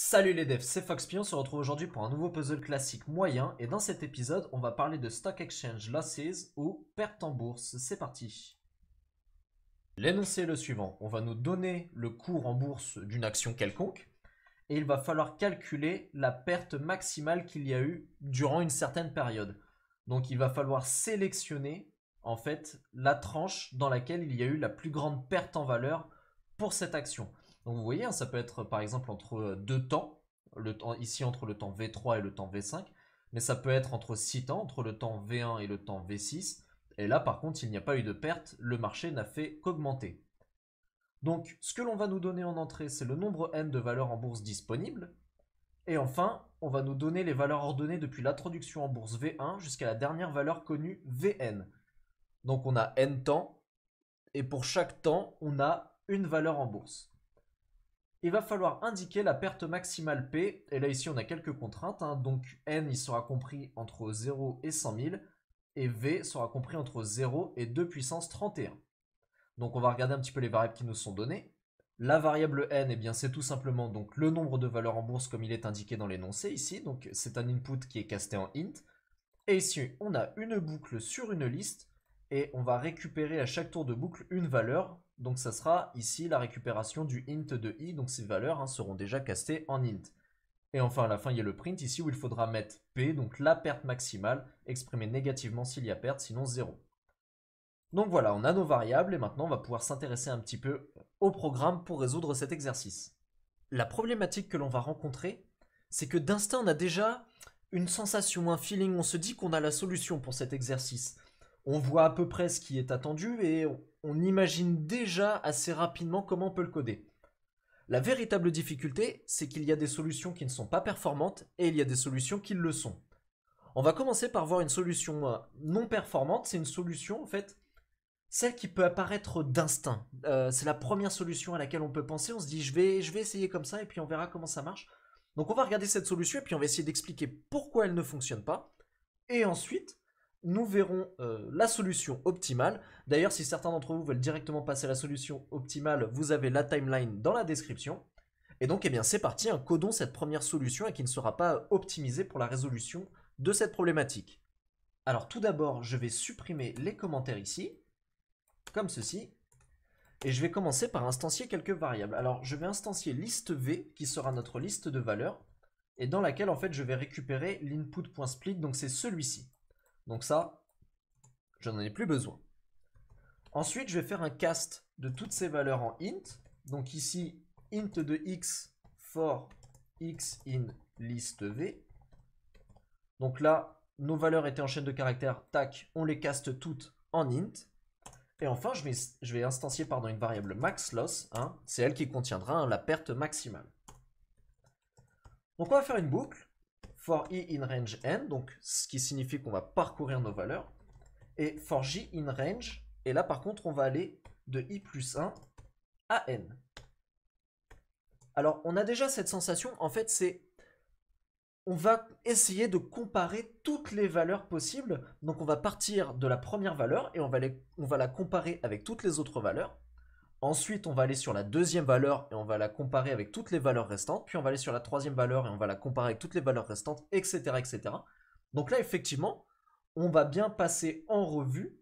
Salut les devs, c'est Foxpion, on se retrouve aujourd'hui pour un nouveau puzzle classique moyen et dans cet épisode on va parler de Stock Exchange Losses ou perte en bourse, c'est parti L'énoncé est le suivant, on va nous donner le cours en bourse d'une action quelconque et il va falloir calculer la perte maximale qu'il y a eu durant une certaine période. Donc il va falloir sélectionner en fait la tranche dans laquelle il y a eu la plus grande perte en valeur pour cette action. Donc vous voyez, hein, ça peut être par exemple entre euh, deux temps, le temps, ici entre le temps V3 et le temps V5, mais ça peut être entre 6 temps, entre le temps V1 et le temps V6, et là par contre il n'y a pas eu de perte, le marché n'a fait qu'augmenter. Donc ce que l'on va nous donner en entrée, c'est le nombre n de valeurs en bourse disponibles, et enfin, on va nous donner les valeurs ordonnées depuis l'introduction en bourse V1 jusqu'à la dernière valeur connue Vn. Donc on a n temps, et pour chaque temps, on a une valeur en bourse. Il va falloir indiquer la perte maximale P, et là ici on a quelques contraintes, hein. donc N il sera compris entre 0 et 100 000, et V sera compris entre 0 et 2 puissance 31. Donc on va regarder un petit peu les variables qui nous sont données. La variable n, et eh bien c'est tout simplement donc le nombre de valeurs en bourse comme il est indiqué dans l'énoncé ici. Donc c'est un input qui est casté en int. Et ici, on a une boucle sur une liste et on va récupérer à chaque tour de boucle une valeur donc ça sera ici la récupération du int de i, donc ces valeurs hein, seront déjà castées en int. Et enfin à la fin il y a le print ici où il faudra mettre p, donc la perte maximale, exprimée négativement s'il y a perte, sinon 0. Donc voilà, on a nos variables et maintenant on va pouvoir s'intéresser un petit peu au programme pour résoudre cet exercice. La problématique que l'on va rencontrer, c'est que d'instinct on a déjà une sensation, un feeling, on se dit qu'on a la solution pour cet exercice. On voit à peu près ce qui est attendu et on imagine déjà assez rapidement comment on peut le coder. La véritable difficulté, c'est qu'il y a des solutions qui ne sont pas performantes et il y a des solutions qui le sont. On va commencer par voir une solution euh, non performante, c'est une solution en fait, celle qui peut apparaître d'instinct. Euh, c'est la première solution à laquelle on peut penser, on se dit je vais, je vais essayer comme ça et puis on verra comment ça marche. Donc on va regarder cette solution et puis on va essayer d'expliquer pourquoi elle ne fonctionne pas. Et ensuite, nous verrons euh, la solution optimale. D'ailleurs, si certains d'entre vous veulent directement passer la solution optimale, vous avez la timeline dans la description. Et donc, eh bien, c'est parti, codons cette première solution et qui ne sera pas optimisée pour la résolution de cette problématique. Alors tout d'abord, je vais supprimer les commentaires ici, comme ceci. Et je vais commencer par instancier quelques variables. Alors je vais instancier liste V, qui sera notre liste de valeurs, et dans laquelle en fait je vais récupérer l'input.split, donc c'est celui-ci. Donc ça, je n'en ai plus besoin. Ensuite, je vais faire un cast de toutes ces valeurs en int. Donc ici, int de x for x in list v. Donc là, nos valeurs étaient en chaîne de caractères, tac, on les caste toutes en int. Et enfin, je vais, instancier pardon, une variable max loss. Hein. C'est elle qui contiendra hein, la perte maximale. Donc on va faire une boucle for i in range n, donc ce qui signifie qu'on va parcourir nos valeurs, et for j in range, et là par contre on va aller de i plus 1 à n. Alors on a déjà cette sensation, en fait c'est on va essayer de comparer toutes les valeurs possibles. Donc on va partir de la première valeur et on va, on va la comparer avec toutes les autres valeurs. Ensuite, on va aller sur la deuxième valeur et on va la comparer avec toutes les valeurs restantes. Puis on va aller sur la troisième valeur et on va la comparer avec toutes les valeurs restantes, etc. etc. Donc là, effectivement, on va bien passer en revue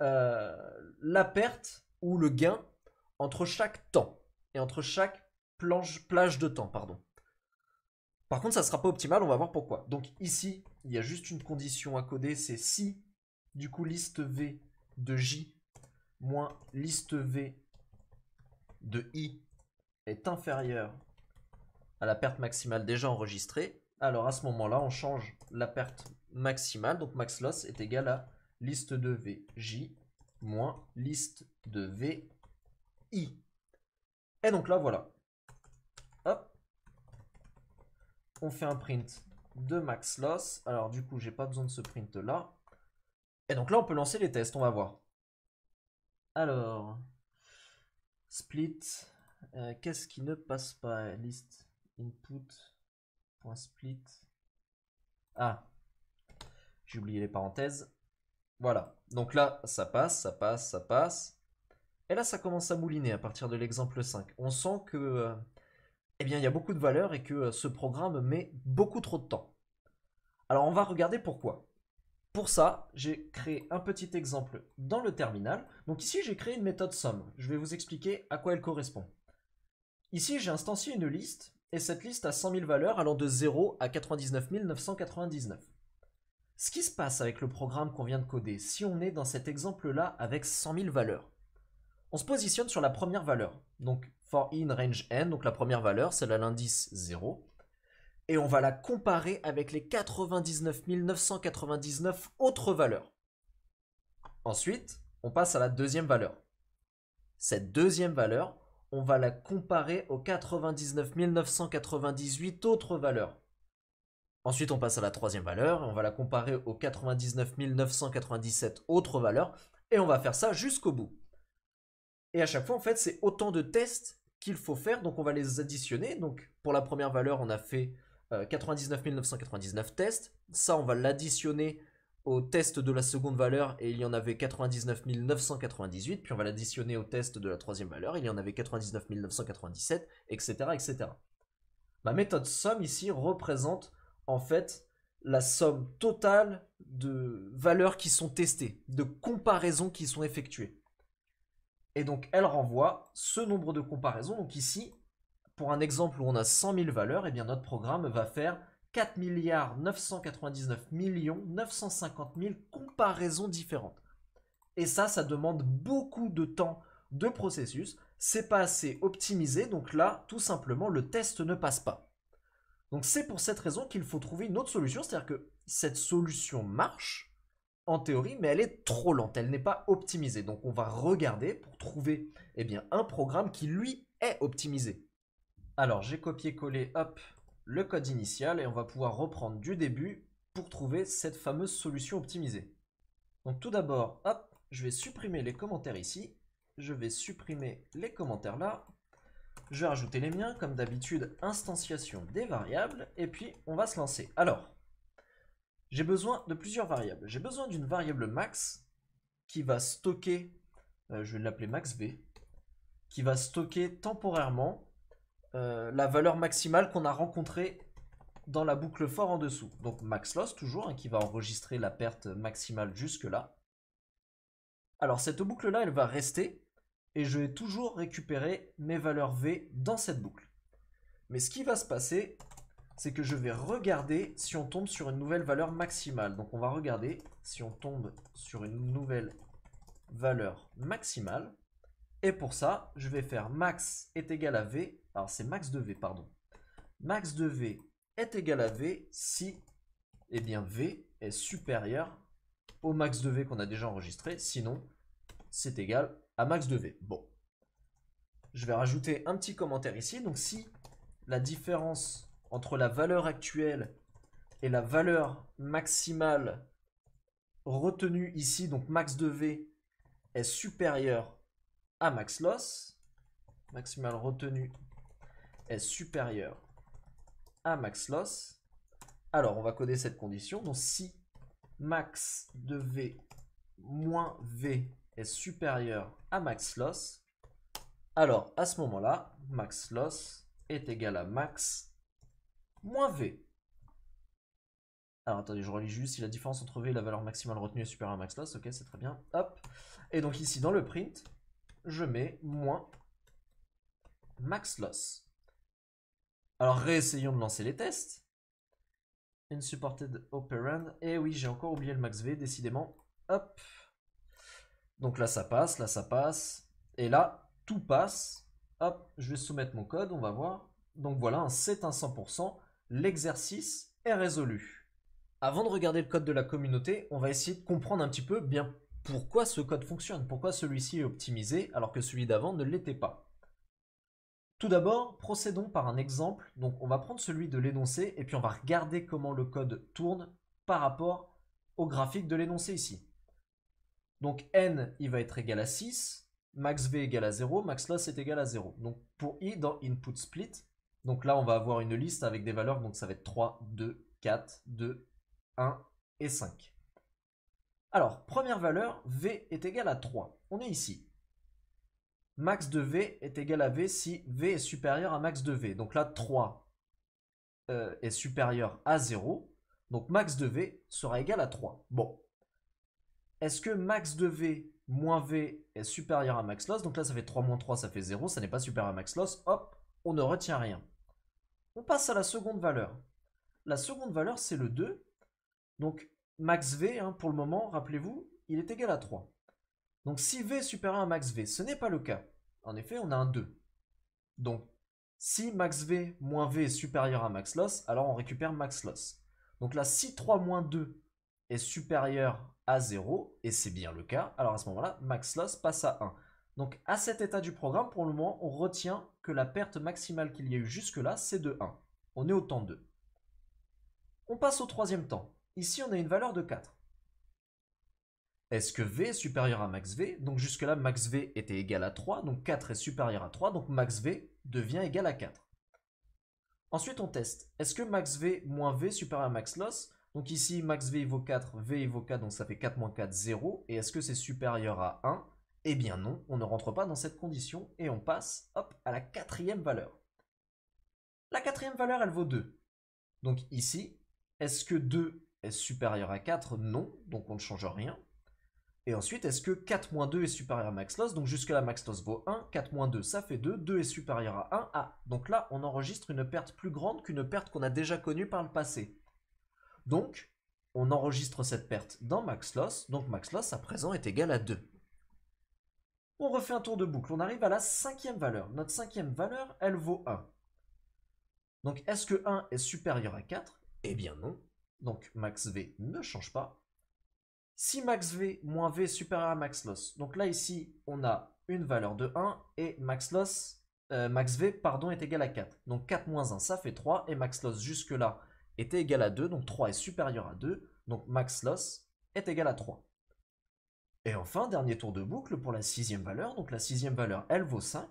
euh, la perte ou le gain entre chaque temps et entre chaque plage de temps. Pardon. Par contre, ça ne sera pas optimal, on va voir pourquoi. Donc ici, il y a juste une condition à coder, c'est si du coup liste V de J moins liste V de I est inférieur à la perte maximale déjà enregistrée, alors à ce moment-là, on change la perte maximale. Donc max loss est égal à liste de VJ moins liste de v i. Et donc là, voilà. Hop. On fait un print de max loss. Alors du coup, j'ai pas besoin de ce print là. Et donc là, on peut lancer les tests, on va voir. Alors, Split. Euh, qu'est-ce qui ne passe pas List input.split. Ah, j'ai oublié les parenthèses. Voilà. Donc là, ça passe, ça passe, ça passe. Et là, ça commence à mouliner à partir de l'exemple 5. On sent que, euh, eh bien, il y a beaucoup de valeur et que euh, ce programme met beaucoup trop de temps. Alors, on va regarder pourquoi. Pour ça, j'ai créé un petit exemple dans le terminal. Donc ici, j'ai créé une méthode somme. Je vais vous expliquer à quoi elle correspond. Ici, j'ai instancié une liste, et cette liste a 100 000 valeurs allant de 0 à 99 999. Ce qui se passe avec le programme qu'on vient de coder, si on est dans cet exemple-là avec 100 000 valeurs, on se positionne sur la première valeur. Donc for in range n, donc la première valeur, c'est l'indice 0 et on va la comparer avec les 99 999 autres valeurs. Ensuite, on passe à la deuxième valeur. Cette deuxième valeur, on va la comparer aux 99 998 autres valeurs. Ensuite, on passe à la troisième valeur, on va la comparer aux 99 997 autres valeurs, et on va faire ça jusqu'au bout. Et à chaque fois, en fait, c'est autant de tests qu'il faut faire, donc on va les additionner. Donc pour la première valeur, on a fait 99 euh, 999 tests. Ça, on va l'additionner au test de la seconde valeur et il y en avait 99 998. Puis on va l'additionner au test de la troisième valeur, il y en avait 99 997, etc. etc. Ma méthode somme ici représente en fait la somme totale de valeurs qui sont testées, de comparaisons qui sont effectuées. Et donc elle renvoie ce nombre de comparaisons. Donc ici, pour un exemple où on a 100 000 valeurs, et eh bien notre programme va faire 4 milliards 999 millions 950 000 comparaisons différentes. Et ça, ça demande beaucoup de temps de processus. C'est pas assez optimisé, donc là, tout simplement, le test ne passe pas. Donc c'est pour cette raison qu'il faut trouver une autre solution, c'est-à-dire que cette solution marche en théorie, mais elle est trop lente, elle n'est pas optimisée. Donc on va regarder pour trouver eh bien, un programme qui lui est optimisé. Alors, j'ai copié-collé, le code initial et on va pouvoir reprendre du début pour trouver cette fameuse solution optimisée. Donc tout d'abord, hop, je vais supprimer les commentaires ici. Je vais supprimer les commentaires là. Je vais rajouter les miens, comme d'habitude, instanciation des variables. Et puis, on va se lancer. Alors, j'ai besoin de plusieurs variables. J'ai besoin d'une variable max qui va stocker, euh, je vais l'appeler maxB, qui va stocker temporairement euh, la valeur maximale qu'on a rencontrée dans la boucle fort en dessous. Donc max loss toujours, hein, qui va enregistrer la perte maximale jusque là. Alors cette boucle là, elle va rester et je vais toujours récupérer mes valeurs V dans cette boucle. Mais ce qui va se passer, c'est que je vais regarder si on tombe sur une nouvelle valeur maximale. Donc on va regarder si on tombe sur une nouvelle valeur maximale. Et pour ça, je vais faire max est égal à V alors c'est max de V, pardon. Max de V est égal à V si eh bien, V est supérieur au max de V qu'on a déjà enregistré. Sinon, c'est égal à max de V. Bon. Je vais rajouter un petit commentaire ici. Donc si la différence entre la valeur actuelle et la valeur maximale retenue ici, donc max de V, est supérieure à max loss, maximale retenue est supérieur à max loss, alors on va coder cette condition. Donc si max de V moins V est supérieur à max loss, alors à ce moment-là, max loss est égal à max moins V. Alors attendez, je relis juste si la différence entre V et la valeur maximale retenue est supérieure à max loss. Ok, c'est très bien. Hop. Et donc ici dans le print, je mets moins max loss. Alors réessayons de lancer les tests. Unsupported operand. Et eh oui, j'ai encore oublié le max V, décidément. Hop. Donc là, ça passe, là, ça passe. Et là, tout passe. Hop, je vais soumettre mon code, on va voir. Donc voilà, un c'est un 100%. L'exercice est résolu. Avant de regarder le code de la communauté, on va essayer de comprendre un petit peu bien pourquoi ce code fonctionne, pourquoi celui-ci est optimisé alors que celui d'avant ne l'était pas. Tout d'abord, procédons par un exemple. Donc on va prendre celui de l'énoncé et puis on va regarder comment le code tourne par rapport au graphique de l'énoncé ici. Donc n, il va être égal à 6, max v égal à 0, max loss est égal à 0. Donc pour i dans input split, donc là on va avoir une liste avec des valeurs, donc ça va être 3, 2, 4, 2, 1 et 5. Alors, première valeur, v est égal à 3. On est ici max de V est égal à V si V est supérieur à max de V. Donc là, 3 euh, est supérieur à 0. Donc max de V sera égal à 3. Bon. Est-ce que max de V moins V est supérieur à max loss Donc là, ça fait 3 moins 3, ça fait 0. Ça n'est pas supérieur à max loss. Hop, on ne retient rien. On passe à la seconde valeur. La seconde valeur, c'est le 2. Donc max V, hein, pour le moment, rappelez-vous, il est égal à 3. Donc si V est supérieur à max V, ce n'est pas le cas. En effet, on a un 2. Donc si max V moins V est supérieur à max loss, alors on récupère max loss. Donc là, si 3 moins 2 est supérieur à 0, et c'est bien le cas, alors à ce moment-là, max loss passe à 1. Donc à cet état du programme, pour le moment, on retient que la perte maximale qu'il y a eu jusque-là, c'est de 1. On est au temps 2. On passe au troisième temps. Ici, on a une valeur de 4. Est-ce que V est supérieur à max V Donc jusque-là, max V était égal à 3, donc 4 est supérieur à 3, donc max V devient égal à 4. Ensuite, on teste. Est-ce que max V moins V est supérieur à max loss Donc ici, max V vaut 4, V vaut 4, donc ça fait 4 moins 4, 0. Et est-ce que c'est supérieur à 1 Eh bien non, on ne rentre pas dans cette condition et on passe hop, à la quatrième valeur. La quatrième valeur, elle vaut 2. Donc ici, est-ce que 2 est supérieur à 4 Non, donc on ne change rien. Et ensuite, est-ce que 4-2 est supérieur à max loss Donc jusque-là, max loss vaut 1, 4-2 ça fait 2, 2 est supérieur à 1, ah Donc là, on enregistre une perte plus grande qu'une perte qu'on a déjà connue par le passé. Donc, on enregistre cette perte dans max loss, donc max loss à présent est égal à 2. On refait un tour de boucle, on arrive à la cinquième valeur. Notre cinquième valeur, elle vaut 1. Donc est-ce que 1 est supérieur à 4 Eh bien non. Donc max V ne change pas. Si max V moins V supérieur à max loss. Donc là, ici, on a une valeur de 1 et max loss, euh, V pardon, est égal à 4. Donc 4 moins 1, ça fait 3. Et max loss jusque-là était égal à 2. Donc 3 est supérieur à 2. Donc max loss est égal à 3. Et enfin, dernier tour de boucle pour la sixième valeur. Donc la sixième valeur, elle vaut 5.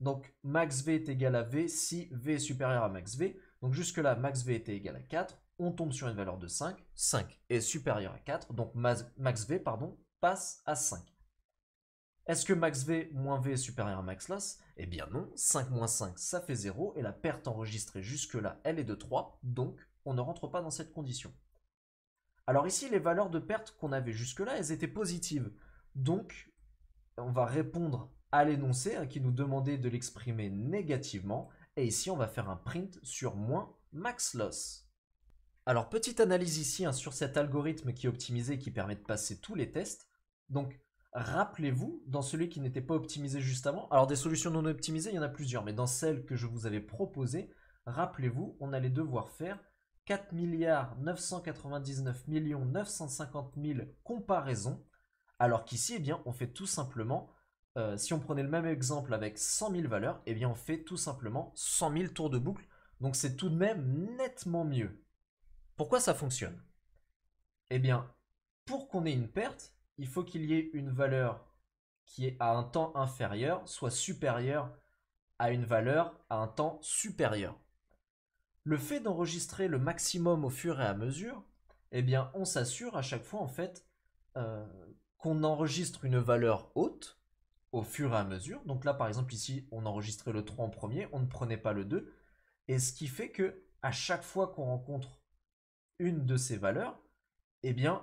Donc max V est égal à V si V est supérieur à max V. Donc jusque-là, max V était égal à 4 on tombe sur une valeur de 5, 5 est supérieur à 4, donc max V pardon, passe à 5. Est-ce que max V moins V est supérieur à max loss Eh bien non, 5 moins 5 ça fait 0 et la perte enregistrée jusque-là elle est de 3, donc on ne rentre pas dans cette condition. Alors ici les valeurs de perte qu'on avait jusque-là elles étaient positives, donc on va répondre à l'énoncé hein, qui nous demandait de l'exprimer négativement et ici on va faire un print sur moins max loss. Alors, petite analyse ici hein, sur cet algorithme qui est optimisé et qui permet de passer tous les tests. Donc, rappelez-vous, dans celui qui n'était pas optimisé juste avant, alors des solutions non optimisées, il y en a plusieurs, mais dans celle que je vous avais proposée, rappelez-vous, on allait devoir faire 4 milliards 999 millions 950 000 comparaisons, alors qu'ici, eh bien, on fait tout simplement, euh, si on prenait le même exemple avec 100 000 valeurs, eh bien, on fait tout simplement 100 000 tours de boucle, donc c'est tout de même nettement mieux. Pourquoi ça fonctionne Eh bien, pour qu'on ait une perte, il faut qu'il y ait une valeur qui est à un temps inférieur soit supérieure à une valeur à un temps supérieur. Le fait d'enregistrer le maximum au fur et à mesure, eh bien, on s'assure à chaque fois en fait euh, qu'on enregistre une valeur haute au fur et à mesure. Donc là, par exemple, ici, on enregistrait le 3 en premier, on ne prenait pas le 2, et ce qui fait que à chaque fois qu'on rencontre une de ces valeurs, eh bien,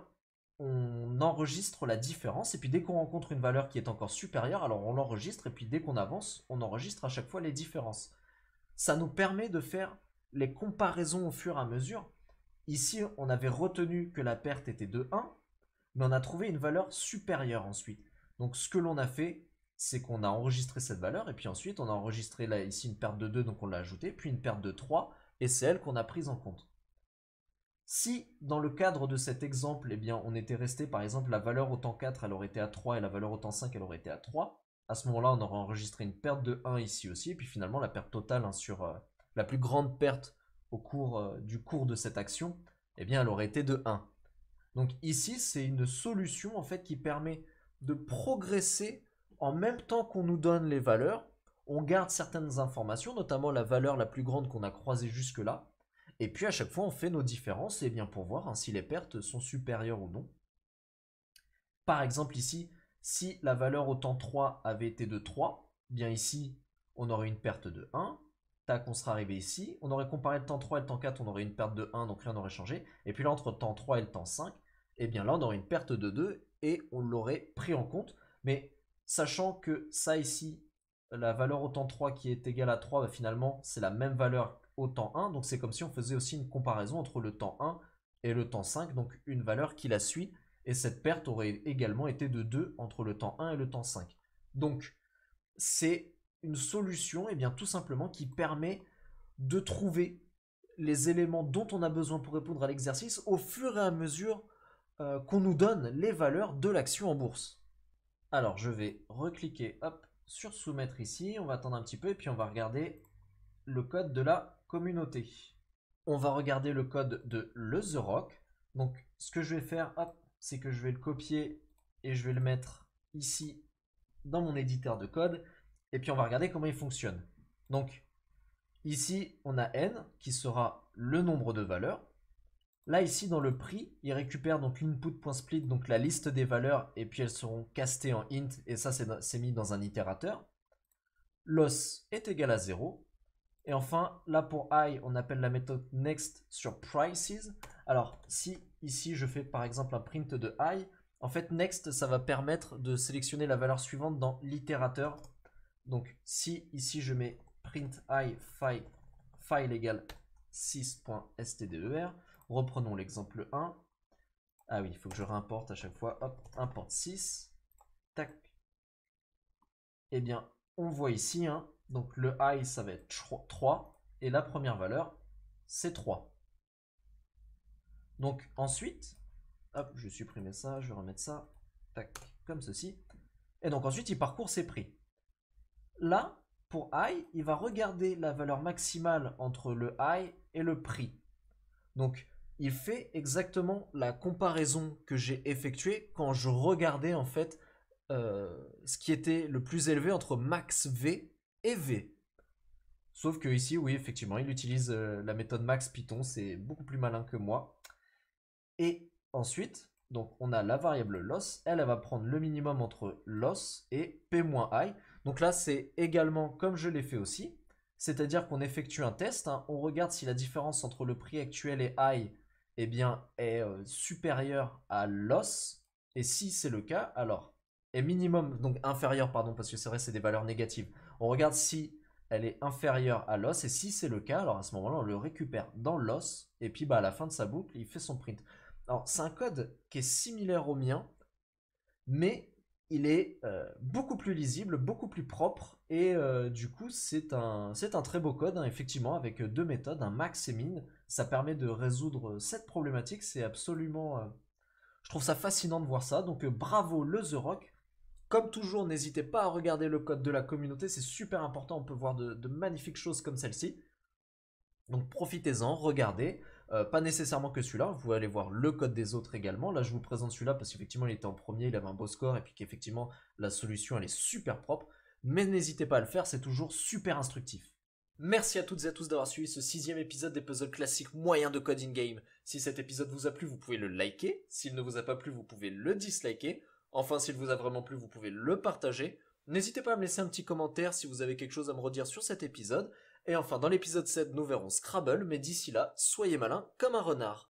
on enregistre la différence. Et puis dès qu'on rencontre une valeur qui est encore supérieure, alors on l'enregistre. Et puis dès qu'on avance, on enregistre à chaque fois les différences. Ça nous permet de faire les comparaisons au fur et à mesure. Ici, on avait retenu que la perte était de 1, mais on a trouvé une valeur supérieure ensuite. Donc ce que l'on a fait, c'est qu'on a enregistré cette valeur, et puis ensuite on a enregistré là, ici une perte de 2, donc on l'a ajoutée, puis une perte de 3, et c'est elle qu'on a prise en compte. Si, dans le cadre de cet exemple, eh bien, on était resté, par exemple, la valeur autant 4, elle aurait été à 3, et la valeur autant 5, elle aurait été à 3, à ce moment-là, on aurait enregistré une perte de 1 ici aussi, et puis finalement, la perte totale hein, sur euh, la plus grande perte au cours euh, du cours de cette action, eh bien, elle aurait été de 1. Donc ici, c'est une solution, en fait, qui permet de progresser en même temps qu'on nous donne les valeurs, on garde certaines informations, notamment la valeur la plus grande qu'on a croisée jusque-là, et puis à chaque fois, on fait nos différences et eh bien pour voir hein, si les pertes sont supérieures ou non. Par exemple ici, si la valeur au temps 3 avait été de 3, eh bien ici, on aurait une perte de 1. Tac, on serait arrivé ici. On aurait comparé le temps 3 et le temps 4, on aurait une perte de 1, donc rien n'aurait changé. Et puis là, entre le temps 3 et le temps 5, eh bien là, on aurait une perte de 2 et on l'aurait pris en compte. Mais sachant que ça ici, la valeur au temps 3 qui est égale à 3, bah, finalement, c'est la même valeur au temps 1. Donc c'est comme si on faisait aussi une comparaison entre le temps 1 et le temps 5, donc une valeur qui la suit. Et cette perte aurait également été de 2 entre le temps 1 et le temps 5. Donc c'est une solution, et eh bien tout simplement, qui permet de trouver les éléments dont on a besoin pour répondre à l'exercice au fur et à mesure euh, qu'on nous donne les valeurs de l'action en bourse. Alors je vais recliquer hop, sur soumettre ici, on va attendre un petit peu et puis on va regarder le code de la communauté. On va regarder le code de le The Rock. Donc ce que je vais faire, c'est que je vais le copier et je vais le mettre ici dans mon éditeur de code. Et puis on va regarder comment il fonctionne. Donc ici, on a n qui sera le nombre de valeurs. Là ici dans le prix, il récupère donc l'input.split, donc la liste des valeurs, et puis elles seront castées en int, et ça c'est mis dans un itérateur. Loss est égal à 0, et enfin, là pour I, on appelle la méthode next sur prices. Alors, si ici je fais par exemple un print de I, en fait next, ça va permettre de sélectionner la valeur suivante dans l'itérateur. Donc, si ici je mets print I file, file égale 6.stder, reprenons l'exemple 1. Ah oui, il faut que je réimporte à chaque fois. Hop, importe 6. Tac. Eh bien, on voit ici, hein, donc le high », ça va être 3. Et la première valeur, c'est 3. Donc ensuite, je vais supprimer ça, je vais remettre ça, comme ceci. Et donc ensuite, il parcourt ses prix. Là, pour high », il va regarder la valeur maximale entre le high » et le prix. Donc, il fait exactement la comparaison que j'ai effectuée quand je regardais en fait euh, ce qui était le plus élevé entre max v et V. Sauf que ici, oui, effectivement, il utilise euh, la méthode max Python, c'est beaucoup plus malin que moi. Et ensuite, donc on a la variable loss, elle, va prendre le minimum entre loss et p-i. Donc là, c'est également comme je l'ai fait aussi, c'est-à-dire qu'on effectue un test, hein. on regarde si la différence entre le prix actuel et i eh bien, est euh, supérieure à loss, et si c'est le cas, alors est minimum, donc inférieur, pardon, parce que c'est vrai, c'est des valeurs négatives. On regarde si elle est inférieure à l'os, et si c'est le cas, alors à ce moment-là, on le récupère dans l'os, et puis bah, à la fin de sa boucle, il fait son print. Alors, c'est un code qui est similaire au mien, mais il est euh, beaucoup plus lisible, beaucoup plus propre, et euh, du coup, c'est un, un, très beau code, hein, effectivement, avec euh, deux méthodes, un max et min. Ça permet de résoudre cette problématique, c'est absolument... je trouve ça fascinant de voir ça, donc bravo le The Rock, comme toujours, n'hésitez pas à regarder le code de la communauté, c'est super important, on peut voir de, magnifiques choses comme celle-ci. Donc profitez-en, regardez. Euh, pas nécessairement que celui-là, vous allez voir le code des autres également. Là, je vous présente celui-là parce qu'effectivement, il était en premier, il avait un beau score et puis qu'effectivement, la solution, elle est super propre. Mais n'hésitez pas à le faire, c'est toujours super instructif. Merci à toutes et à tous d'avoir suivi ce sixième épisode des puzzles classiques moyens de code in-game. Si cet épisode vous a plu, vous pouvez le liker. S'il ne vous a pas plu, vous pouvez le disliker. Enfin, s'il vous a vraiment plu, vous pouvez le partager. N'hésitez pas à me laisser un petit commentaire si vous avez quelque chose à me redire sur cet épisode. Et enfin, dans l'épisode 7, nous verrons Scrabble, mais d'ici là, soyez malin comme un renard.